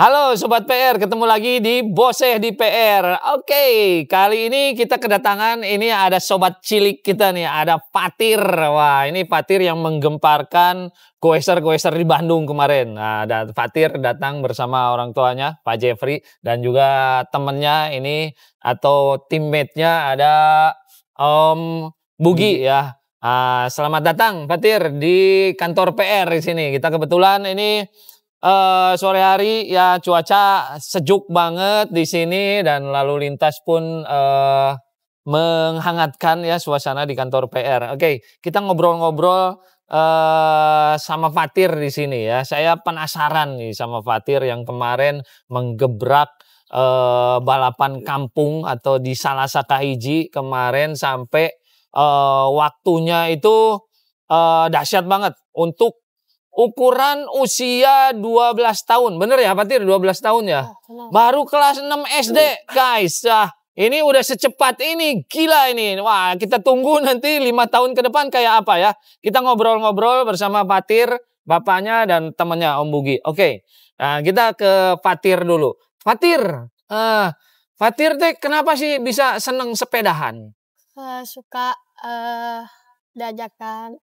Halo Sobat PR, ketemu lagi di Boseh di PR. Oke, kali ini kita kedatangan, ini ada Sobat Cilik kita nih, ada Fatir. Wah, ini Fatir yang menggemparkan goeser-goeser di Bandung kemarin. Nah, dan Fatir datang bersama orang tuanya, Pak Jeffrey, dan juga temennya ini, atau teammate-nya ada Om Bugi hmm. ya. Uh, selamat datang Fatir di kantor PR di sini. Kita kebetulan ini Uh, sore hari ya cuaca sejuk banget di sini dan lalu lintas pun uh, menghangatkan ya suasana di kantor PR. Oke, okay, kita ngobrol-ngobrol uh, sama Fatir di sini ya. Saya penasaran nih sama Fatir yang kemarin menggebrak uh, balapan kampung atau di Salasaka Hiji kemarin sampai uh, waktunya itu uh, dahsyat banget untuk ukuran usia 12 tahun. Bener ya Fatir 12 tahun ya? Iya, Baru kelas 6 SD guys. Ah, ini udah secepat ini, gila ini. Wah kita tunggu nanti 5 tahun ke depan kayak apa ya. Kita ngobrol-ngobrol bersama Fatir, bapaknya dan temannya Om Bugi. Oke, nah, kita ke Fatir dulu. Fatir, uh, Fatir teh kenapa sih bisa seneng sepedahan? Uh, suka uh, diajakan.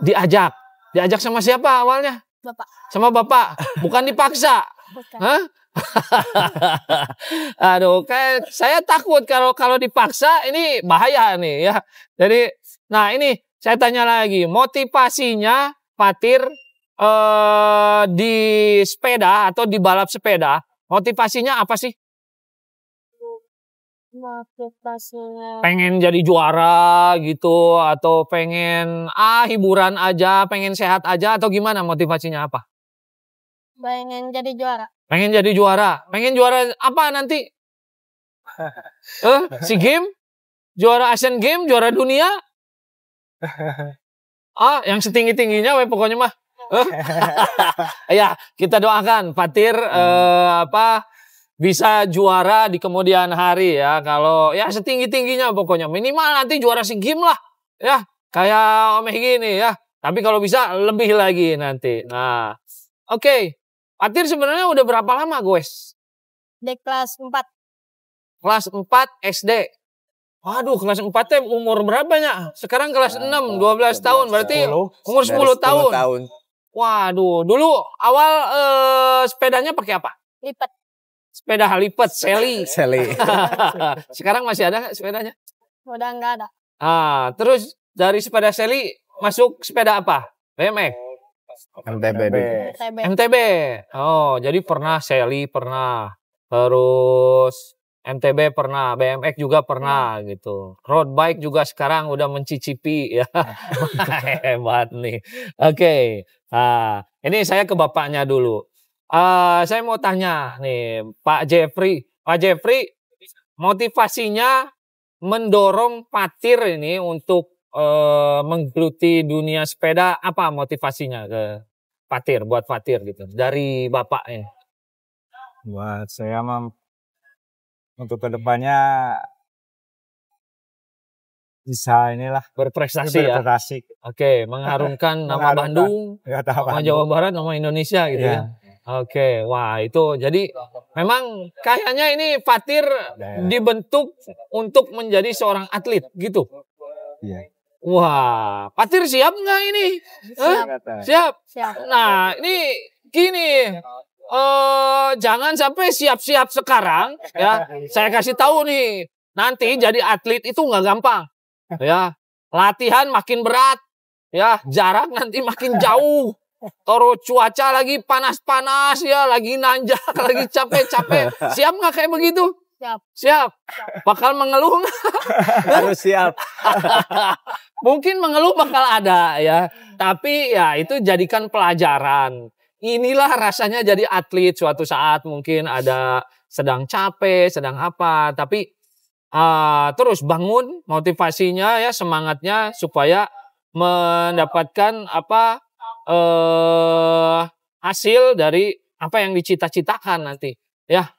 Diajak? Diajak sama siapa awalnya? Bapak. Sama bapak, bukan dipaksa. Bukan. Hah? Aduh, kayak saya takut kalau kalau dipaksa ini bahaya nih ya. Jadi, nah ini saya tanya lagi, motivasinya Fatir eh, di sepeda atau di balap sepeda, motivasinya apa sih? motivasinya pengen jadi juara gitu atau pengen ah hiburan aja pengen sehat aja atau gimana motivasinya apa pengen jadi juara pengen jadi juara pengen juara apa nanti eh si game juara Asian Game juara dunia ah yang setinggi tingginya we pokoknya mah Eh ya kita doakan Fatir hmm. eh, apa bisa juara di kemudian hari ya kalau ya setinggi tingginya pokoknya minimal nanti juara si game lah ya kayak Omeh gini ya tapi kalau bisa lebih lagi nanti nah oke okay. Patir sebenarnya udah berapa lama guys di kelas 4 kelas 4 SD Waduh, kelas 4 tem umur berapa ya? Sekarang kelas nah, 6, 12, 12 tahun. Berarti 10, umur 10, 10 tahun. tahun. Waduh, dulu awal eh, sepedanya pakai apa? Lipat sepeda halipet, Sally. Sally. Sekarang masih ada sepedanya? Udah enggak ada. Ah, terus dari sepeda Sally masuk sepeda apa? BMX. MTB. MTB. MTB. Oh, jadi pernah Sally pernah terus MTB pernah, BMX juga pernah hmm. gitu. Road bike juga sekarang udah mencicipi ya. Hebat nih. Oke. Okay. Ah, ini saya ke bapaknya dulu. Uh, saya mau tanya nih Pak Jeffrey, Pak Jeffrey motivasinya mendorong Patir ini untuk uh, menggeluti dunia sepeda apa motivasinya ke Patir buat Patir gitu dari Bapak ya? Buat saya mem untuk kedepannya bisa inilah berprestasi, ya. Oke, mengharumkan nama Bandung, nama Jawa Barat, nama Indonesia gitu iya. ya. ya. Oke, wah itu jadi memang kayaknya ini Fatir dibentuk untuk menjadi seorang atlet gitu. Iya. Wah, Fatir siap nggak ini? Siap. siap. Siap. Nah, ini gini, uh, jangan sampai siap-siap sekarang ya. Saya kasih tahu nih, nanti jadi atlet itu nggak gampang ya. Latihan makin berat ya, jarak nanti makin jauh Terus cuaca lagi panas-panas ya, lagi nanjak, lagi capek-capek. Siap nggak kayak begitu? Siap. Siap. Bakal mengeluh gak? Harus siap. Mungkin mengeluh bakal ada ya. Tapi ya itu jadikan pelajaran. Inilah rasanya jadi atlet suatu saat mungkin ada sedang capek, sedang apa. Tapi uh, terus bangun motivasinya ya, semangatnya supaya mendapatkan apa eh hasil dari apa yang dicita-citakan nanti. Ya.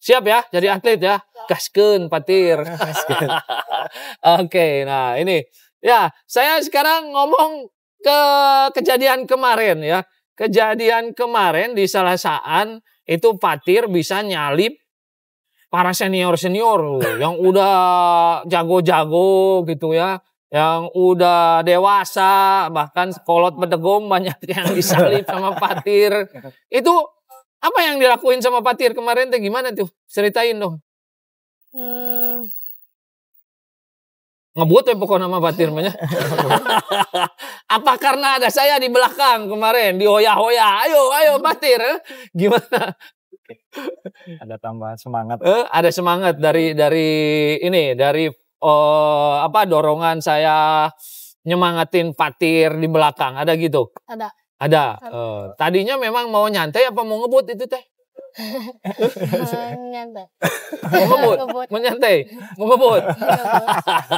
Siap ya jadi atlet ya. Gaskeun patir. Oke, okay, nah ini ya, saya sekarang ngomong ke kejadian kemarin ya. Kejadian kemarin di salah saat itu Patir bisa nyalip para senior-senior yang udah jago-jago gitu ya yang udah dewasa bahkan sekolot pedegom banyak yang disalib sama patir itu apa yang dilakuin sama patir kemarin tuh gimana tuh ceritain dong hmm. ngebut ya pokoknya nama patir banyak apa karena ada saya di belakang kemarin di hoya hoya ayo ayo patir eh. gimana ada tambah semangat eh, ada semangat dari dari ini dari uh, apa dorongan saya nyemangatin Fatir di belakang? Ada gitu? Ada. Ada. Ada. Uh, tadinya memang mau nyantai apa mau ngebut itu teh? nyantai. Mau ngebut. mau nyantai. Mau ngebut. Iya,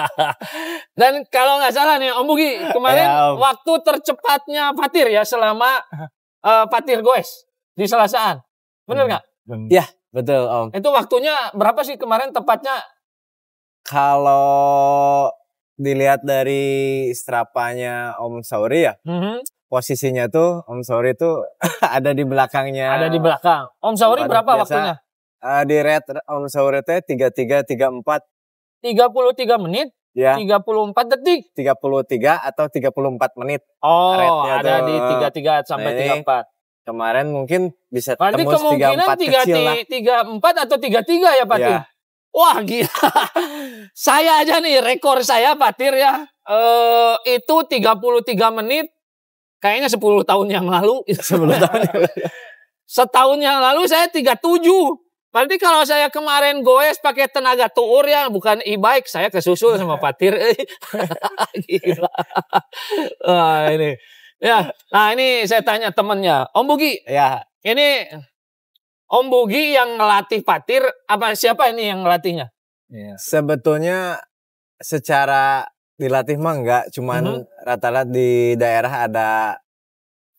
Dan kalau nggak salah nih Om Bugi kemarin ya, om. waktu tercepatnya Fatir ya selama uh, eh, Fatir goes di Selasaan. benar iya. nggak? Hmm. Ya betul Om. Itu waktunya berapa sih kemarin tepatnya kalau dilihat dari strapanya Om Sauri ya, mm -hmm. posisinya tuh Om Sauri tuh ada di belakangnya. Ada di belakang. Om Sauri berapa biasa, waktunya? Uh, di red Om Sauri teh tiga tiga tiga empat. Tiga puluh tiga menit. Ya. 34 detik. 33 atau 34 menit. Oh, Rednya ada tuh. di 33 sampai nah, 34 kemarin mungkin bisa Berarti tembus 34 kecil lah. 34 atau 33 ya Pak? Ya, Wah gila. saya aja nih rekor saya Patir ya. Eh itu 33 menit kayaknya 10 tahun yang lalu. 10 tahun yang lalu. Setahun yang lalu saya 37. Berarti kalau saya kemarin goes pakai tenaga tour ya, bukan e-bike, saya kesusul sama Fatir. Gila. Wah, ini. Ya, nah ini saya tanya temennya, Om Bugi. Ya. Ini Om Bugi yang ngelatih Fatir apa siapa ini yang ngelatihnya? Iya. Sebetulnya secara dilatih mah enggak, cuman mm-hmm. rata-rata di daerah ada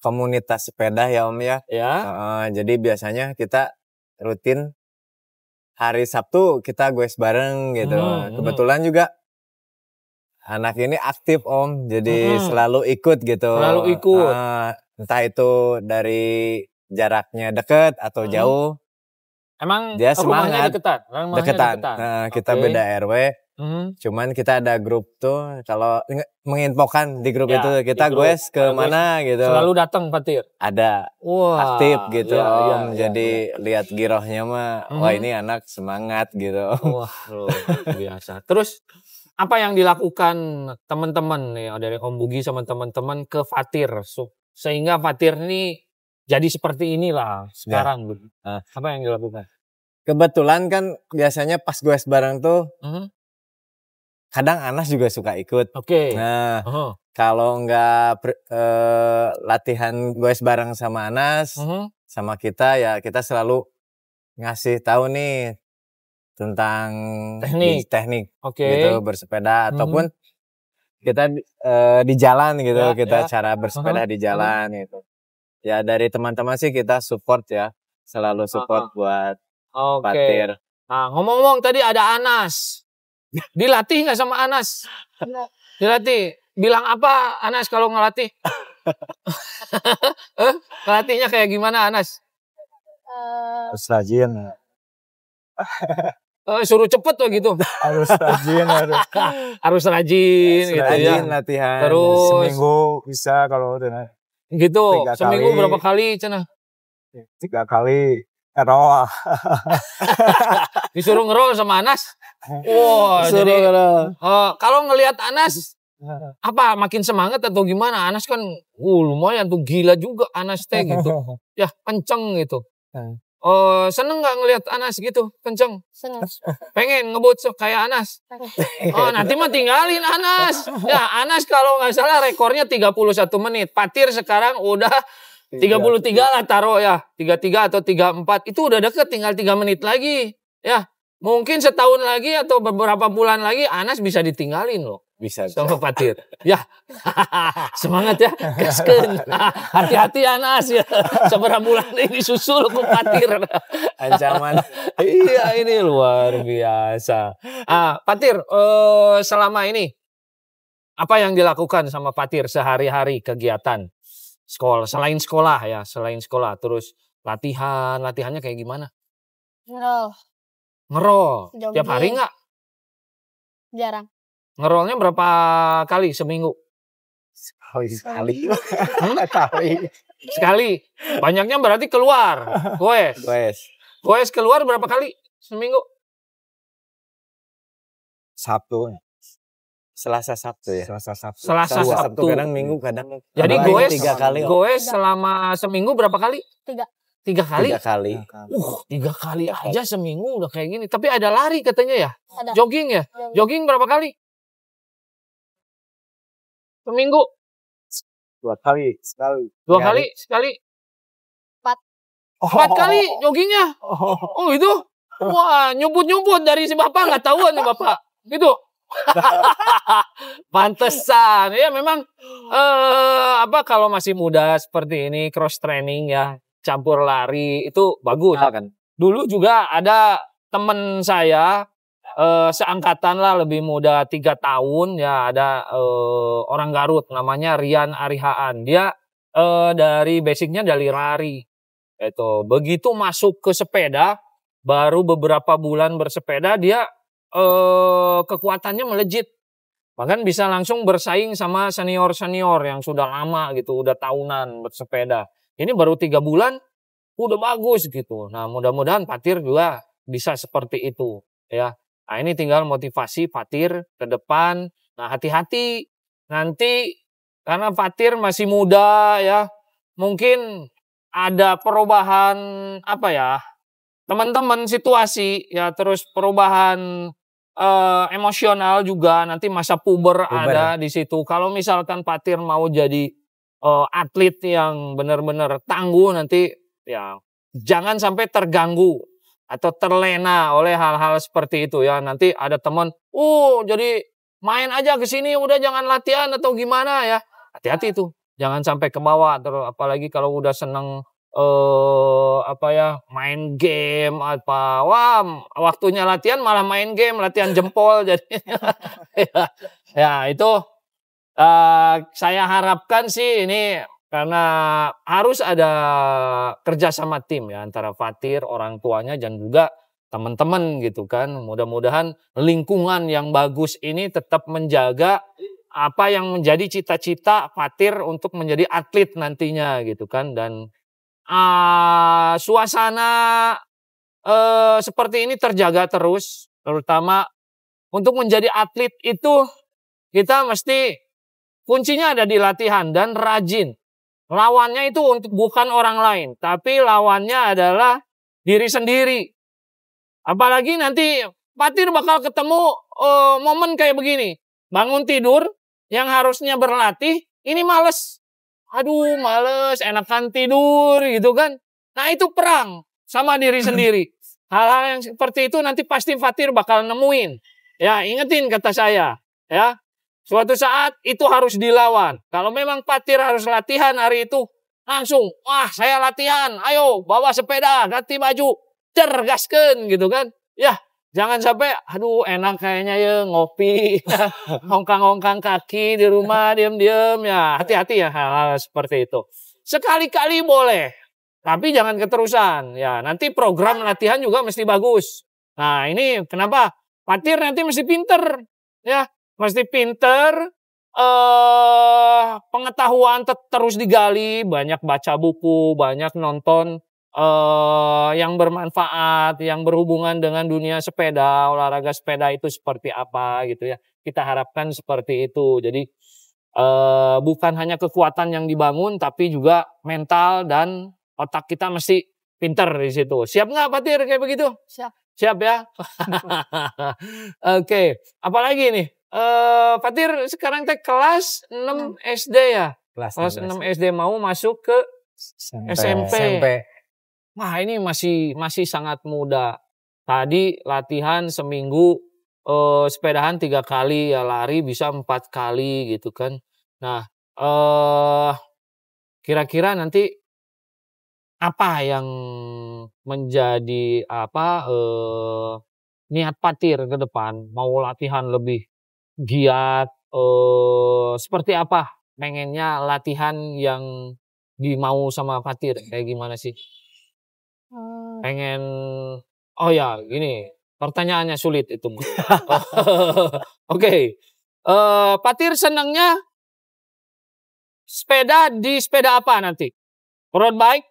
komunitas sepeda ya Om ya. Ya. Uh, jadi biasanya kita rutin hari Sabtu kita goes bareng gitu. Mm-hmm. Kebetulan juga anak ini aktif Om, jadi mm-hmm. selalu ikut gitu. Selalu ikut. Uh, entah itu dari jaraknya deket atau hmm. jauh. Emang dia semangat deketan. deketan. deketan. Nah, kita beda RW. Hmm. Cuman kita ada grup tuh kalau menginfokan di grup ya, itu kita gue ke mana gitu. Selalu datang petir. Ada. Wah, aktif gitu ya, Om. Ya, Jadi ya. lihat girohnya mah hmm. wah ini anak semangat gitu. Wah, loh, biasa. Terus apa yang dilakukan teman-teman ya dari Om Bugi sama teman-teman ke Fatir so, sehingga Fatir ini jadi seperti inilah nah, sekarang ya. uh. apa yang dilakukan kebetulan kan biasanya pas gue bareng tuh uh hmm? -huh. kadang Anas juga suka ikut oke okay. nah uh oh. -huh. kalau nggak uh, latihan gue bareng sama Anas uh hmm? -huh. sama kita ya kita selalu ngasih tahu nih tentang teknik teknik okay. gitu bersepeda uh -huh. ataupun hmm. kita uh, di jalan gitu ya, kita ya. cara bersepeda uh -huh. di jalan uh -huh. gitu ya dari teman-teman sih kita support ya selalu support uh-huh. buat okay. Patir. Nah ngomong-ngomong tadi ada Anas dilatih nggak sama Anas? Dilatih. Bilang apa Anas kalau ngelatih? eh, ngelatihnya kayak gimana Anas? Eh, harus rajin. Uh, suruh cepet tuh gitu. Harus rajin, harus. harus rajin, harus gitu ya. rajin, ya. latihan. Terus seminggu bisa kalau udah Gitu. Tiga Seminggu kali, berapa kali cina ya, Tiga kali erol. Disuruh ngerol sama Anas. Wow, Disuruh jadi Uh, kalau ngelihat Anas apa makin semangat atau gimana? Anas kan uh, lumayan tuh gila juga Anas teh gitu. ya kenceng gitu. Nah. Oh, seneng nggak ngelihat Anas gitu, kenceng? Seneng. Pengen ngebut so kayak Anas. Oh, nanti mah tinggalin Anas. Ya, Anas kalau nggak salah rekornya 31 menit. Patir sekarang udah 33 lah taruh ya. 33 atau 34. Itu udah deket tinggal 3 menit lagi. Ya, mungkin setahun lagi atau beberapa bulan lagi Anas bisa ditinggalin loh. Bisa. Sama Patir. ya. Semangat ya. Gaskeun. Hati-hati Anas ya. Sabar bulan ini susul ku Patir. Ancaman. iya ini luar biasa. Ah, Patir, eh, selama ini apa yang dilakukan sama Patir sehari-hari kegiatan sekolah selain sekolah ya selain sekolah terus latihan latihannya kayak gimana ngerol ngerol tiap hari nggak jarang Ngerolnya berapa kali seminggu? Sekali sekali. Hmm? sekali. sekali. Banyaknya berarti keluar. Goes. Goes. Goes keluar berapa kali seminggu? Sabtu. Selasa Sabtu ya. Selasa Sabtu. Selasa Sabtu. Sabtu. Kadang Minggu, kadang Jadi goes tiga kali. Goes selama seminggu berapa kali? Tiga. Tiga kali? Tiga kali. Uh, tiga kali aja seminggu udah kayak gini. Tapi ada lari katanya ya? Ada. Jogging ya? Jogging berapa kali? Seminggu? Dua kali, sekali. Dua kali, kali sekali? Empat. Oh. Empat kali joggingnya? Oh, oh itu? Wah, nyumput-nyumput dari si bapak nggak tahu nih bapak. Gitu. Pantesan ya memang eh apa kalau masih muda seperti ini cross training ya campur lari itu bagus nah, kan. Dulu juga ada temen saya uh, seangkatan lah lebih muda tiga tahun ya ada uh, orang Garut namanya Rian Arihaan dia uh, dari basicnya dari lari itu begitu masuk ke sepeda baru beberapa bulan bersepeda dia kekuatannya melejit bahkan bisa langsung bersaing sama senior senior yang sudah lama gitu udah tahunan bersepeda ini baru tiga bulan udah bagus gitu nah mudah-mudahan Patir juga bisa seperti itu ya Nah ini tinggal motivasi Fatir ke depan. Nah hati-hati nanti karena Fatir masih muda ya. Mungkin ada perubahan apa ya teman-teman situasi ya terus perubahan uh, emosional juga nanti masa puber, puber ada ya. di situ. Kalau misalkan Patir mau jadi uh, atlet yang benar-benar tangguh nanti ya jangan sampai terganggu atau terlena oleh hal-hal seperti itu ya. Nanti ada teman, "Uh, jadi main aja ke sini udah jangan latihan atau gimana ya." Hati-hati itu. Jangan sampai ke bawah terus apalagi kalau udah seneng eh apa ya, main game apa. Wah, waktunya latihan malah main game, latihan jempol jadi ya, ya itu uh, saya harapkan sih ini karena harus ada kerja sama tim ya antara Fatir, orang tuanya dan juga teman-teman gitu kan. Mudah-mudahan lingkungan yang bagus ini tetap menjaga apa yang menjadi cita-cita Fatir untuk menjadi atlet nantinya gitu kan dan uh, suasana uh, seperti ini terjaga terus terutama untuk menjadi atlet itu kita mesti kuncinya ada di latihan dan rajin Lawannya itu untuk bukan orang lain, tapi lawannya adalah diri sendiri. Apalagi nanti Patir bakal ketemu uh, momen kayak begini. Bangun tidur yang harusnya berlatih, ini males. Aduh, males, enakan tidur gitu kan. Nah, itu perang sama diri sendiri. Hal-hal yang seperti itu nanti pasti Fatir bakal nemuin. Ya, ingetin kata saya, ya. Suatu saat itu harus dilawan. Kalau memang Patir harus latihan hari itu, langsung, wah saya latihan, ayo bawa sepeda, ganti baju, tergaskan gitu kan. Ya, jangan sampai, aduh enak kayaknya ya ngopi, ngongkang-ngongkang kaki di rumah, diam-diam ya. Hati-hati ya hal-hal seperti itu. Sekali-kali boleh, tapi jangan keterusan. Ya, nanti program latihan juga mesti bagus. Nah, ini kenapa? Patir nanti mesti pinter. Ya, mesti pinter, uh, pengetahuan ter terus digali, banyak baca buku, banyak nonton uh, yang bermanfaat, yang berhubungan dengan dunia sepeda, olahraga sepeda itu seperti apa gitu ya. Kita harapkan seperti itu. Jadi uh, bukan hanya kekuatan yang dibangun, tapi juga mental dan otak kita mesti pinter di situ. Siap nggak Pak Patir kayak begitu? Siap. Siap ya. Oke, okay. apalagi nih? Eh, Fatir sekarang teh kelas 6 hmm. SD ya? Kelas, kelas 6 SD mau masuk ke SMP. SMP. SMP. Wah, ini masih masih sangat muda. Tadi latihan seminggu eh, sepedahan tiga kali ya lari bisa empat kali gitu kan. Nah, eh kira-kira nanti apa yang menjadi apa eh niat Patir ke depan mau latihan lebih giat, eh, seperti apa pengennya latihan yang dimau sama Fatir kayak gimana sih? Hmm. Pengen oh ya gini pertanyaannya sulit itu. Oke, okay. uh, eh, Fatir senangnya sepeda di sepeda apa nanti? Road bike?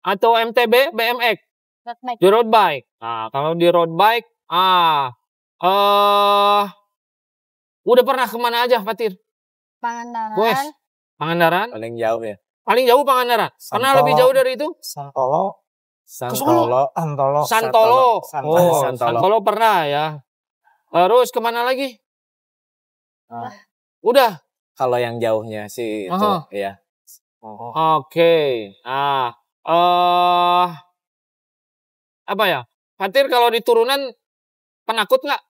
Atau MTB, BMX? Road bike. Di road bike. Nah, kalau di road bike, ah, eh uh, Udah pernah kemana aja, Fatir? Pangandaran. Wes, Pangandaran. Paling jauh ya. Paling jauh Pangandaran. Pernah lebih jauh dari itu? Santolo. Santolo. Santolo. Santolo. Santolo. Oh, Santolo. Santolo pernah ya. Terus kemana lagi? Ah. Udah. Kalau yang jauhnya sih itu Aha. ya. Oh. Oke. Okay. Ah, uh, apa ya? Fatir kalau di turunan penakut nggak?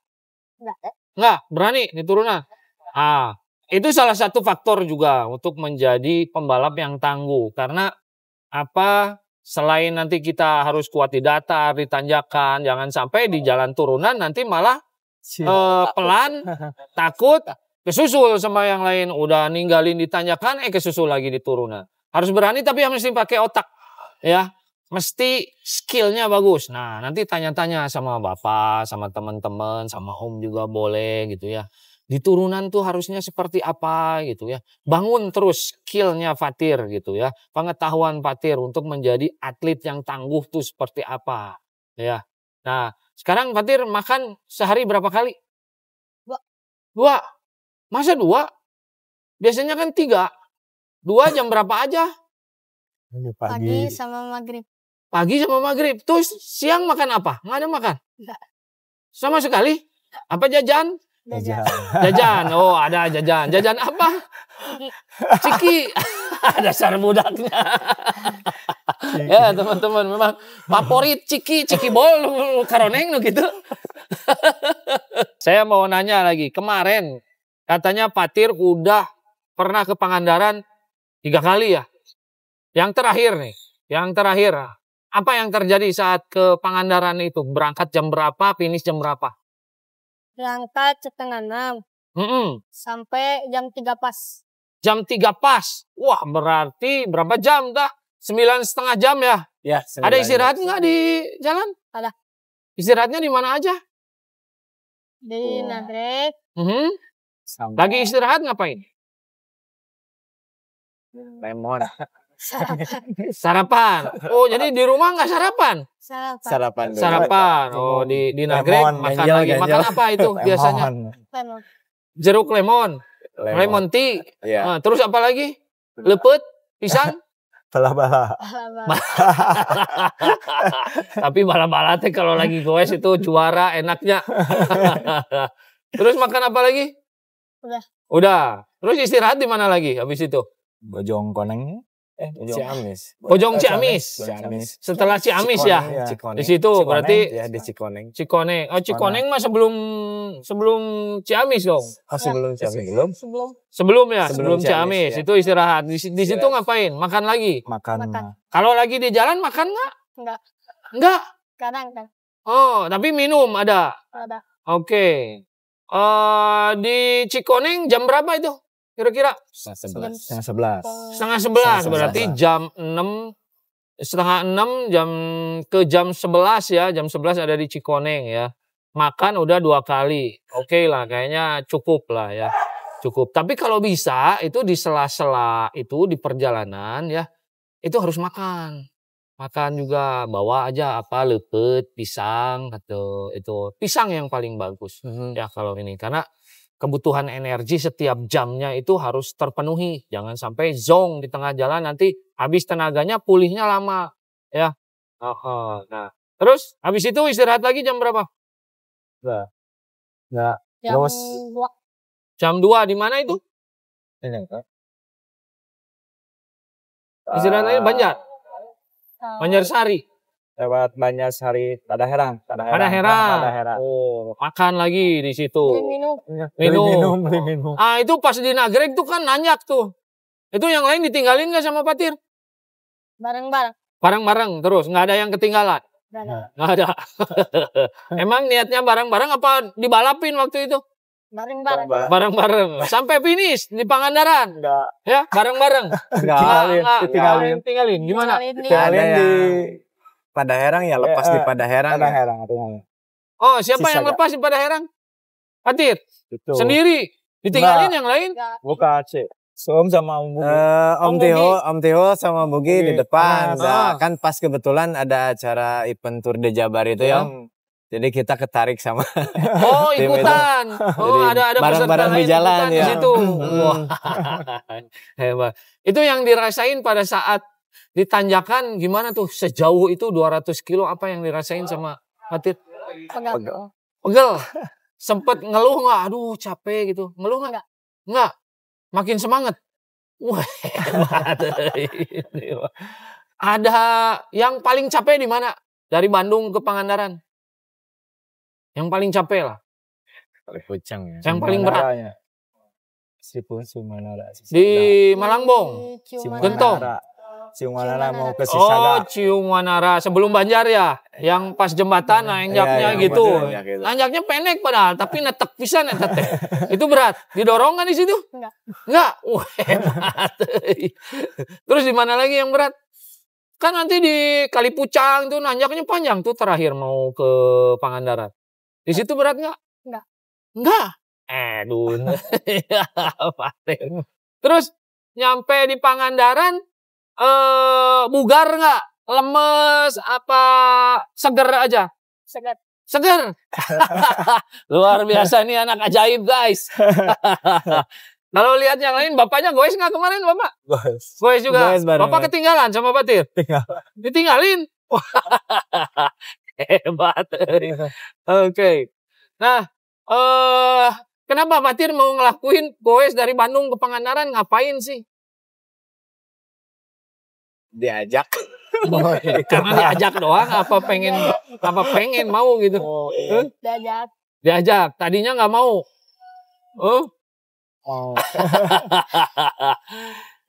Enggak. Enggak, berani di turunan. Iya. Ah, itu salah satu faktor juga untuk menjadi pembalap yang tangguh karena apa selain nanti kita harus kuat di datar, di tanjakan, jangan sampai di jalan turunan nanti malah Cil, eh, pelan, takut, kesusul sama yang lain, udah ninggalin di tanjakan, eh kesusul lagi di turunan. Harus berani tapi harus pakai otak, ya mesti skillnya bagus. Nah, nanti tanya-tanya sama bapak, sama teman-teman, sama om juga boleh gitu ya. Di turunan tuh harusnya seperti apa gitu ya. Bangun terus skillnya Fatir gitu ya. Pengetahuan Fatir untuk menjadi atlet yang tangguh tuh seperti apa ya. Nah, sekarang Fatir makan sehari berapa kali? Dua. Dua? Masa dua? Biasanya kan tiga. Dua jam berapa aja? Pagi, pagi sama maghrib. Pagi sama maghrib. Terus siang makan apa? Nggak ada makan? Nggak. Sama sekali? Apa jajan? Jajan. Jajan. Oh ada jajan. Jajan apa? Ciki. Dasar budaknya. ya teman-teman memang favorit Ciki, Ciki Bol, Karoneng gitu. Saya mau nanya lagi. Kemarin katanya Patir udah pernah ke Pangandaran tiga kali ya. Yang terakhir nih, yang terakhir apa yang terjadi saat ke Pangandaran itu? Berangkat jam berapa, finish jam berapa? Berangkat setengah enam. Mm -mm. Sampai jam tiga pas. Jam tiga pas? Wah berarti berapa jam tak? Sembilan setengah jam ya? Ya. Ada istirahat nggak di jalan? Ada. Istirahatnya di mana aja? Di oh. Nagrek. Mm -hmm. Lagi istirahat ngapain? Lemon. Sarapan. sarapan. Oh, jadi di rumah nggak sarapan? Sarapan. Sarapan. Dulu. Sarapan. Oh, di di nagrek makan ganjel, lagi. Ganjel. Makan apa itu lemon. biasanya? Lemon. Jeruk lemon. Lemon, lemon tea. Yeah. Iya. Nah, terus apa lagi? Leput, pisang. bala-bala. Tapi bala-bala teh kalau lagi goes itu juara enaknya. terus makan apa lagi? Udah. Udah. Terus istirahat di mana lagi habis itu? Bojong koneng eh Ciamis. Pojong Ciamis. Eh, Ciamis. Setelah Ciamis ya? Cikoneng, ya. Cikoneng. Di situ Cikoneng, berarti ya di Cikoneng. Cikoneng. Oh Cikoneng mah sebelum sebelum Ciamis dong. Oh, sebelum Ciamis. Sebelum. Sebelum. Sebelum ya, sebelum, sebelum Ciamis, Ciamis ya. itu istirahat. Di, di situ ngapain? Makan lagi. Makan. makan. Kalau lagi di jalan makan nggak? Enggak. Enggak. Kadang kan. Oh, tapi minum ada. Ada. Oke. Okay. Uh, eh, di Cikoneng jam berapa itu? Kira-kira setengah sebelas. Setengah sebelas. Setengah sebelas berarti jam enam setengah enam jam ke jam sebelas ya jam sebelas ada di Cikoneng ya makan udah dua kali oke okay lah kayaknya cukup lah ya cukup tapi kalau bisa itu di sela-sela itu di perjalanan ya itu harus makan makan juga bawa aja apa lepet pisang atau itu pisang yang paling bagus mm -hmm. ya kalau ini karena kebutuhan energi setiap jamnya itu harus terpenuhi. Jangan sampai zong di tengah jalan nanti habis tenaganya pulihnya lama ya. Oh, Nah, terus habis itu istirahat lagi jam berapa? Nah, nah jam dua. Jam dua di mana itu? Ini kan. Istirahat ah. Banjar. Banjar Sari lewat banyak sehari tada herang tada herang tada herang, tada herang. oh makan lagi di situ iya, minum minum beli minum. ah itu pas di nagrek tuh kan nanyak tuh itu yang lain ditinggalin gak sama patir bareng bareng bareng bareng terus nggak ada yang ketinggalan nggak ada, emang niatnya bareng bareng apa dibalapin waktu itu Bareng-bareng. Bareng-bareng. Sampai finish di Pangandaran. Enggak. Ya, bareng-bareng. Enggak. Tinggalin. Tinggalin. Gimana? Tinggalin di pada herang ya lepas di pada ya? herang. Pada herang Oh, siapa yang lepas di pada herang? Atit. Sendiri ditinggalin yang lain? Buka Cik. Om sama Om Bugi. Uh, Om, Om Teo, Om Teo sama Bugi, Bugi. di depan. Ah, nah. Ah. Kan pas kebetulan ada acara event Tour de Jabar itu ya. Iya. Jadi kita ketarik sama. Oh ikutan. Oh Jadi ada ada barang-barang di jalan ya. Di situ. Wah. Hebat. Itu yang dirasain pada saat ditanjakan gimana tuh sejauh itu 200 kilo apa yang dirasain sama Atit? Pegel. Pegel. Sempet ngeluh nggak? Aduh capek gitu. Ngeluh nggak? Nggak. Makin semangat. Ada yang paling capek di mana? Dari Bandung ke Pangandaran. Yang paling capek lah. Pucang ya. Yang paling berat. Sipun Sumanara. Di Malangbong. Gentong. Ciumanara mau ke Sisaga. Oh, Ciumanara sebelum Banjar ya, yang pas jembatan iya, nanjaknya ya, gitu. gitu. Nanjaknya pendek padahal, tapi netek pisan eta Itu berat. Didorong kan di situ? Enggak. Enggak. Wah, hebat. Terus di mana lagi yang berat? Kan nanti di Kalipucang Pucang tuh nanjaknya panjang tuh terakhir mau ke Pangandaran. Di situ berat enggak? Enggak. Enggak. Eh, dun. Terus nyampe di Pangandaran eh bugar nggak? Lemes apa seger aja? Seger. Seger. Luar biasa nih anak ajaib, guys. Kalau lihat yang lain, bapaknya goes nggak kemarin, bapak? Goes. Goes juga. Goes bareng bapak ketinggalan sama Batir. Ketinggalan. Ditinggalin. Hebat. Oke. Okay. Nah, eh uh, kenapa Batir mau ngelakuin goes dari Bandung ke Pangandaran? Ngapain sih? diajak oh, iya. karena diajak doang apa pengen apa pengen mau gitu oh, iya. diajak diajak tadinya nggak mau oh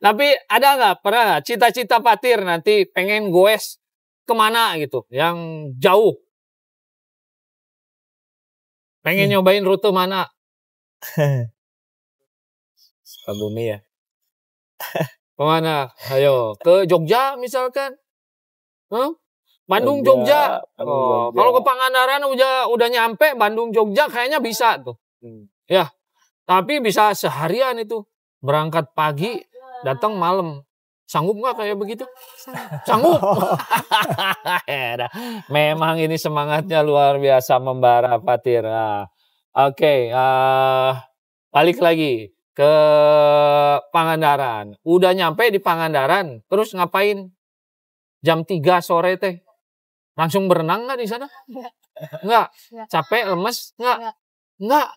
tapi ada nggak pernah cita-cita patir nanti pengen goes kemana gitu yang jauh pengen hmm. nyobain rute mana Sukabumi ya Kemana? Ayo ke Jogja misalkan. Huh? Bandung Jogja. Jogja. Oh, Jogja. kalau ke Pangandaran udah udah nyampe Bandung Jogja kayaknya bisa tuh. Hmm. Ya. Tapi bisa seharian itu. Berangkat pagi, datang malam. Sanggup nggak kayak begitu? Sanggup. Memang ini semangatnya luar biasa membara Fatira. Oke, okay, uh, eh, balik lagi ke Pangandaran. Udah nyampe di Pangandaran, terus ngapain? Jam 3 sore teh. Langsung berenang nggak di sana? Nggak. Nggak. Capek, lemes? Nggak. Nggak.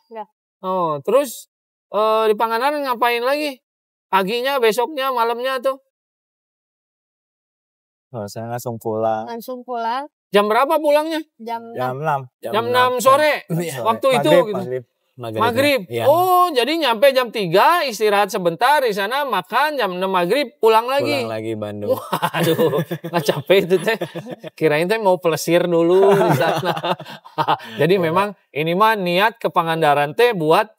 Oh, terus eh, di Pangandaran ngapain lagi? Paginya, besoknya, malamnya tuh? Oh, saya langsung pulang. Langsung pulang. Jam berapa pulangnya? Jam, jam 6. Jam, jam 6, 6 sore. Ya. Waktu maghrib, itu gitu. Maghrib. maghrib. Ya. Iya. Oh, jadi nyampe jam 3 istirahat sebentar di sana makan jam 6 maghrib pulang lagi. Pulang lagi Bandung. aduh nggak capek itu teh. Kirain teh mau plesir dulu di sana. jadi oh. memang ini mah niat ke Pangandaran teh buat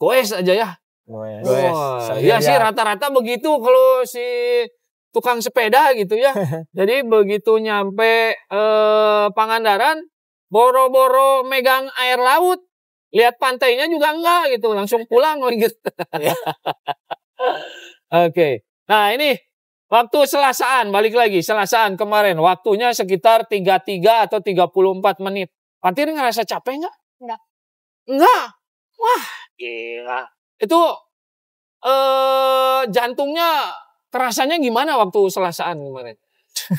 koes aja ya. koes Oh, ya, ya sih rata-rata begitu kalau si tukang sepeda gitu ya. jadi begitu nyampe eh, Pangandaran boro-boro megang air laut lihat pantainya juga enggak gitu langsung pulang gitu oke okay. nah ini waktu selasaan balik lagi selasaan kemarin waktunya sekitar tiga tiga atau tiga puluh empat menit Pantir ngerasa capek nggak enggak enggak wah gila itu eh jantungnya kerasanya gimana waktu selasaan kemarin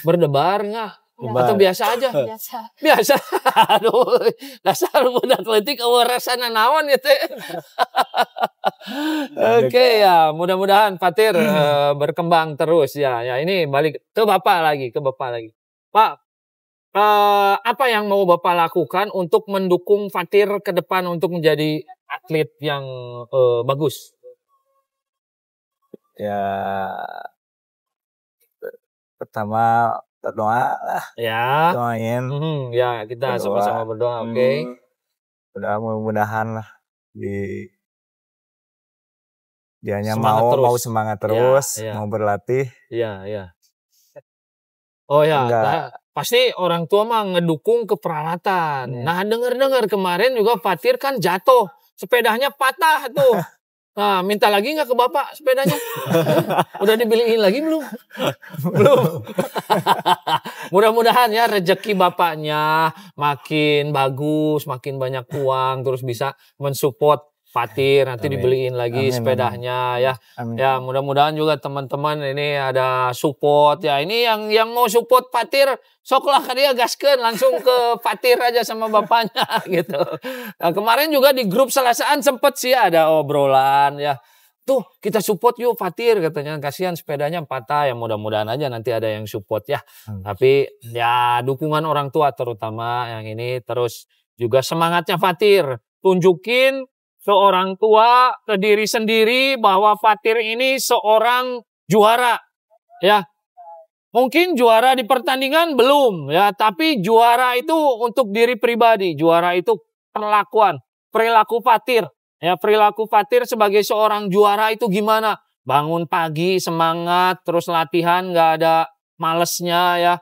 berdebar nggak Ubat. Atau biasa aja. Biasa. Biasa. Aduh, dasar budak atletik oh, rasanya naon ya teh. Oke ya, mudah-mudahan Fatir uh, berkembang terus ya. Ya ini balik ke Bapak lagi, ke Bapak lagi. Pak, uh, apa yang mau Bapak lakukan untuk mendukung Fatir ke depan untuk menjadi atlet yang uh, bagus? Ya pertama kita doa lah. Ya. Doain. Hmm, ya kita sama-sama berdoa, oke. Okay? Hmm. Udah mudah-mudahan lah di hanya semangat mau terus. mau semangat ya, terus, ya, ya. mau berlatih. Iya, ya. Oh ya, nah, pasti orang tua mah ngedukung ke peralatan. Iya. Nah, dengar-dengar kemarin juga Fatir kan jatuh, sepedanya patah tuh. Nah, minta lagi nggak ke bapak sepedanya? Udah dibeliin lagi belum? belum. Mudah-mudahan ya rejeki bapaknya makin bagus, makin banyak uang, terus bisa mensupport Fatir nanti Amin. dibeliin lagi Amin, sepedanya ya. Amin. Ya, mudah-mudahan juga teman-teman ini ada support ya. Ini yang yang mau support Fatir soklah kan dia gaskan langsung ke Fatir aja sama bapaknya gitu. Nah, kemarin juga di grup Selasaan sempet sih ada obrolan ya. Tuh, kita support yuk Fatir katanya. Kasihan sepedanya patah ya mudah-mudahan aja nanti ada yang support ya. Amin. Hmm. Tapi ya dukungan orang tua terutama yang ini terus juga semangatnya Fatir tunjukin seorang tua ke diri sendiri bahwa Fatir ini seorang juara. Ya. Mungkin juara di pertandingan belum ya, tapi juara itu untuk diri pribadi, juara itu perlakuan, perilaku Fatir. Ya, perilaku Fatir sebagai seorang juara itu gimana? Bangun pagi semangat, terus latihan nggak ada malesnya ya.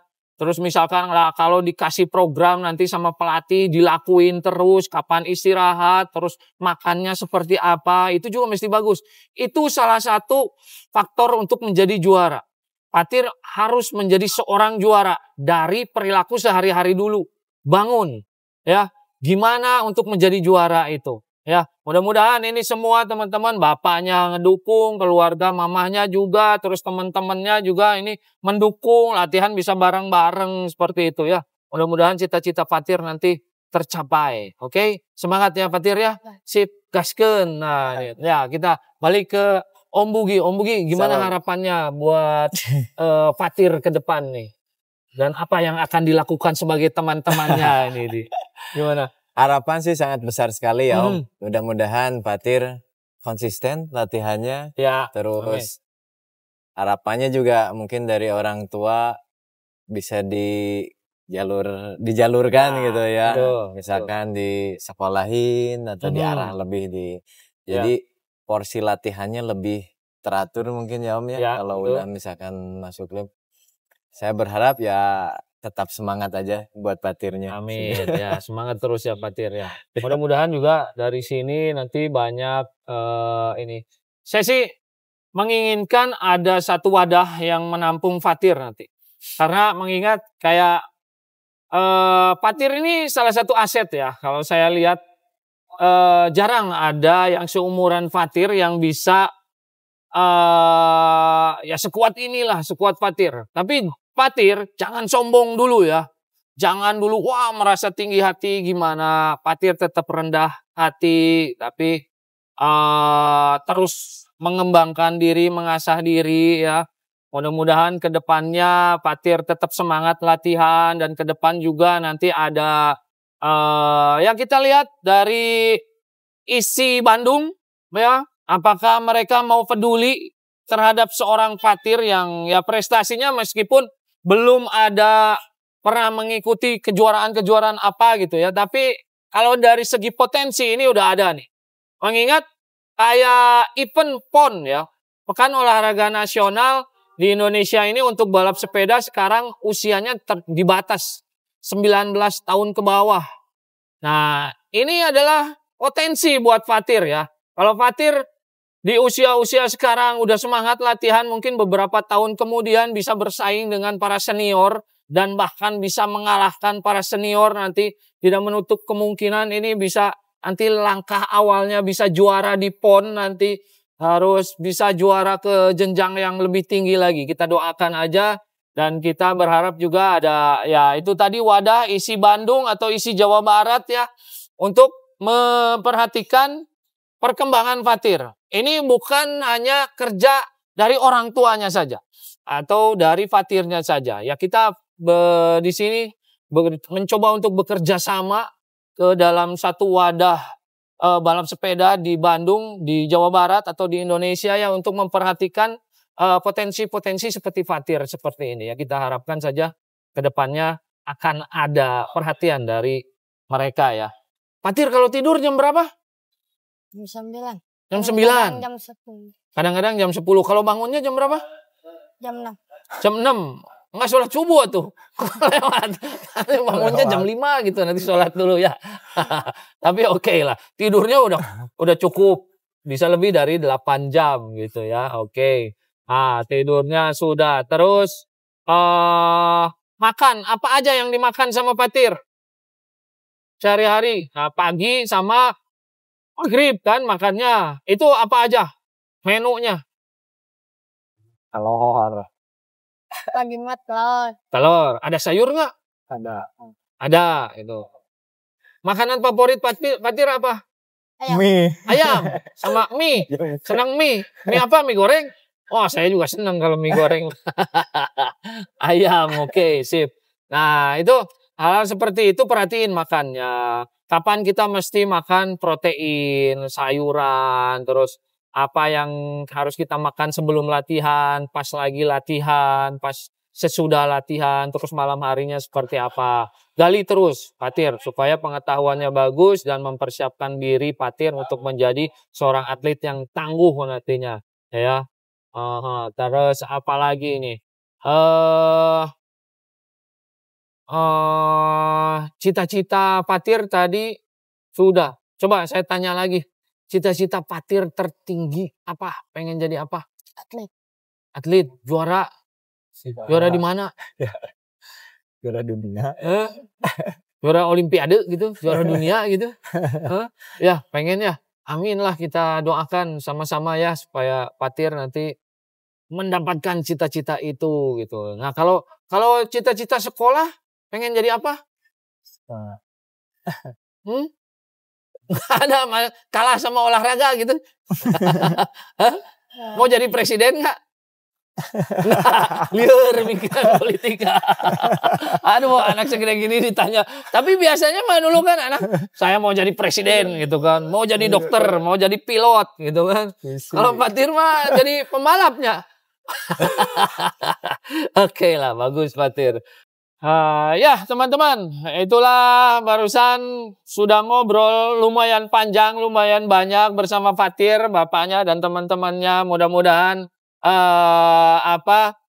Terus misalkan lah kalau dikasih program nanti sama pelatih dilakuin terus kapan istirahat, terus makannya seperti apa, itu juga mesti bagus. Itu salah satu faktor untuk menjadi juara. Patir harus menjadi seorang juara dari perilaku sehari-hari dulu. Bangun ya, gimana untuk menjadi juara itu. Ya, mudah-mudahan ini semua teman-teman, bapaknya ngedukung, keluarga mamahnya juga, terus teman-temannya juga ini mendukung, latihan bisa bareng-bareng seperti itu ya. Mudah-mudahan cita-cita Fatir nanti tercapai. Oke, okay? semangat ya Fatir ya. Sip, gasken. Nah, gitu. ya kita balik ke Om Bugi. Om Bugi, gimana Salam. harapannya buat uh, eh, Fatir ke depan nih? Dan apa yang akan dilakukan sebagai teman-temannya ini? Gimana? harapan sih sangat besar sekali ya Om. Hmm. Mudah-mudahan patir konsisten latihannya. Ya. Terus amin. harapannya juga mungkin dari orang tua bisa di jalur dijalurkan ya, gitu ya. Betul, Misalkan betul. disekolahin atau hmm. diarah lebih di ya. jadi porsi latihannya lebih teratur mungkin ya Om ya, ya kalau betul. udah misalkan masuk klub. Saya berharap ya tetap semangat aja buat patirnya. Amin ya semangat terus ya patir ya. Iya. Mudah-mudahan juga dari sini nanti banyak uh, ini. Saya sih menginginkan ada satu wadah yang menampung fatir nanti. Karena mengingat kayak uh, eh, patir ini salah satu aset ya. Kalau saya lihat uh, jarang ada yang seumuran fatir yang bisa uh, ya sekuat inilah sekuat Fatir. Tapi Patir, jangan sombong dulu ya. Jangan dulu, wah merasa tinggi hati gimana. Patir tetap rendah hati, tapi uh, terus mengembangkan diri, mengasah diri ya. Mudah-mudahan ke depannya Patir tetap semangat latihan dan ke depan juga nanti ada uh, eh, yang kita lihat dari isi Bandung ya. Apakah mereka mau peduli terhadap seorang Patir yang ya prestasinya meskipun belum ada pernah mengikuti kejuaraan-kejuaraan apa gitu ya. Tapi kalau dari segi potensi ini udah ada nih. Mengingat kayak event PON ya, Pekan Olahraga Nasional di Indonesia ini untuk balap sepeda sekarang usianya ter dibatas 19 tahun ke bawah. Nah, ini adalah potensi buat Fatir ya. Kalau Fatir di usia-usia sekarang udah semangat latihan mungkin beberapa tahun kemudian bisa bersaing dengan para senior dan bahkan bisa mengalahkan para senior nanti tidak menutup kemungkinan ini bisa nanti langkah awalnya bisa juara di PON nanti harus bisa juara ke jenjang yang lebih tinggi lagi. Kita doakan aja dan kita berharap juga ada ya itu tadi wadah isi Bandung atau isi Jawa Barat ya untuk memperhatikan perkembangan fatir. Ini bukan hanya kerja dari orang tuanya saja atau dari fatirnya saja. Ya kita be, di sini be, mencoba untuk bekerja sama ke dalam satu wadah e, balap sepeda di Bandung, di Jawa Barat atau di Indonesia ya untuk memperhatikan eh, potensi-potensi seperti fatir seperti ini ya kita harapkan saja kedepannya akan ada perhatian dari mereka ya. Fatir kalau tidur jam berapa? Jam sembilan, Jam 9. Jam 10. Kadang-kadang jam sepuluh. Kalau bangunnya jam berapa? Jam enam. Jam enam? Enggak sholat subuh tuh lewat nanti bangunnya jam lima gitu nanti sholat dulu ya tapi oke okay lah tidurnya udah udah cukup bisa lebih dari delapan jam gitu ya oke okay. ah tidurnya sudah terus eh uh, makan apa aja yang dimakan sama patir sehari-hari nah, pagi sama Maghrib oh, kan makannya. Itu apa aja menunya? Telur. Lagi mat telur. Telur. Ada sayur nggak? Ada. Ada itu. Makanan favorit patir patir apa? Ayam. Mie. Ayam sama mie. Iya, iya. Senang mie. Mie apa? Mie goreng? Oh, saya juga senang kalau mie goreng. Ayam, oke, okay, sip. Nah, itu hal seperti itu perhatiin makannya kapan kita mesti makan protein, sayuran, terus apa yang harus kita makan sebelum latihan, pas lagi latihan, pas sesudah latihan, terus malam harinya seperti apa. Gali terus, Patir, supaya pengetahuannya bagus dan mempersiapkan diri Patir untuk menjadi seorang atlet yang tangguh nantinya. Ya, uh -huh. terus apa lagi ini? uh, eh, cita eh, cita-cita Fatir tadi sudah. Coba saya tanya lagi. Cita-cita Fatir tertinggi apa? Pengen jadi apa? Atlet. Atlet, juara. Sibara. Juara di mana? Ya. Juara dunia. Eh? juara olimpiade gitu, juara dunia gitu. eh? Ya, pengen ya. Amin lah kita doakan sama-sama ya supaya Fatir nanti mendapatkan cita-cita itu gitu. Nah, kalau kalau cita-cita sekolah Pengen jadi apa? Hmm? Gak ada kalah sama olahraga gitu. Mau jadi presiden nggak? Nah, liur mikir politika. Aduh, anak segede gini ditanya. Tapi biasanya mah dulu kan anak, saya mau jadi presiden gitu kan, mau jadi iya. dokter, mau jadi pilot gitu kan. Iya Kalau Fatir mah jadi pembalapnya. Oke okay lah, bagus Fatir. Uh, ya teman-teman, itulah barusan sudah ngobrol lumayan panjang, lumayan banyak bersama Fatir, bapaknya dan teman-temannya. Mudah-mudahan uh, apa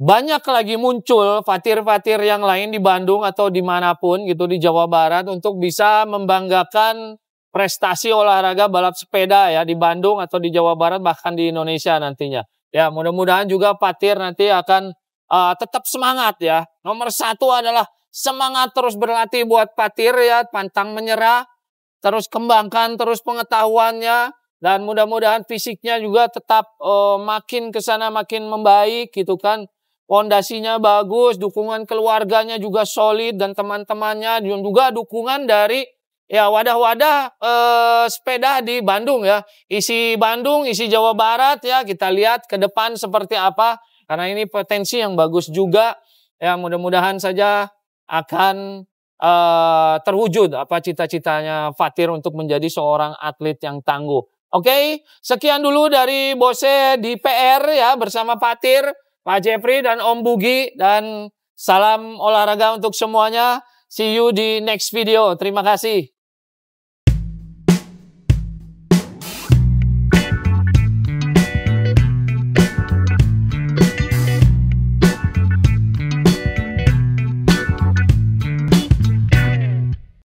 banyak lagi muncul Fatir-Fatir yang lain di Bandung atau dimanapun gitu di Jawa Barat untuk bisa membanggakan prestasi olahraga balap sepeda ya di Bandung atau di Jawa Barat bahkan di Indonesia nantinya. Ya mudah-mudahan juga Fatir nanti akan uh, tetap semangat ya Nomor satu adalah semangat terus berlatih buat patir ya, pantang menyerah, terus kembangkan terus pengetahuannya dan mudah-mudahan fisiknya juga tetap uh, makin kesana makin membaik gitu kan. Pondasinya bagus, dukungan keluarganya juga solid dan teman-temannya juga dukungan dari ya wadah-wadah eh, sepeda di Bandung ya. Isi Bandung, isi Jawa Barat ya kita lihat ke depan seperti apa karena ini potensi yang bagus juga Ya mudah-mudahan saja akan uh, terwujud apa cita-citanya Fatir untuk menjadi seorang atlet yang tangguh. Oke, okay? sekian dulu dari Bose di PR ya bersama Fatir, Pak Jeffrey dan Om Bugi dan salam olahraga untuk semuanya. See you di next video. Terima kasih.